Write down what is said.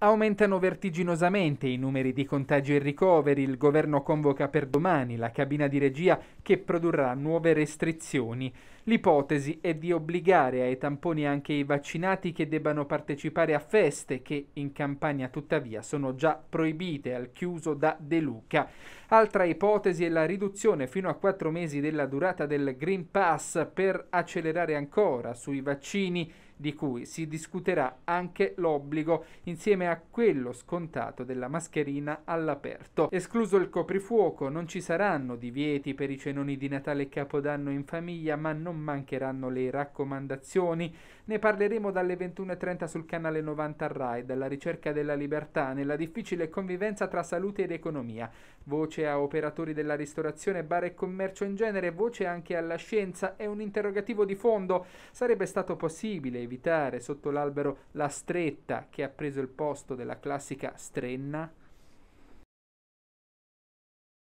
Aumentano vertiginosamente i numeri di contagi e ricoveri, il governo convoca per domani la cabina di regia che produrrà nuove restrizioni. L'ipotesi è di obbligare ai tamponi anche i vaccinati che debbano partecipare a feste che in campagna tuttavia sono già proibite al chiuso da De Luca. Altra ipotesi è la riduzione fino a quattro mesi della durata del Green Pass per accelerare ancora sui vaccini di cui si discuterà anche l'obbligo insieme a quello scontato della mascherina all'aperto. Escluso il coprifuoco, non ci saranno divieti per i cenoni di Natale e Capodanno in famiglia, ma non mancheranno le raccomandazioni. Ne parleremo dalle 21.30 sul canale 90 RAI, dalla ricerca della libertà nella difficile convivenza tra salute ed economia. Voce a operatori della ristorazione, bar e commercio in genere, voce anche alla scienza e un interrogativo di fondo. Sarebbe stato possibile evitare sotto l'albero la stretta che ha preso il posto della classica strenna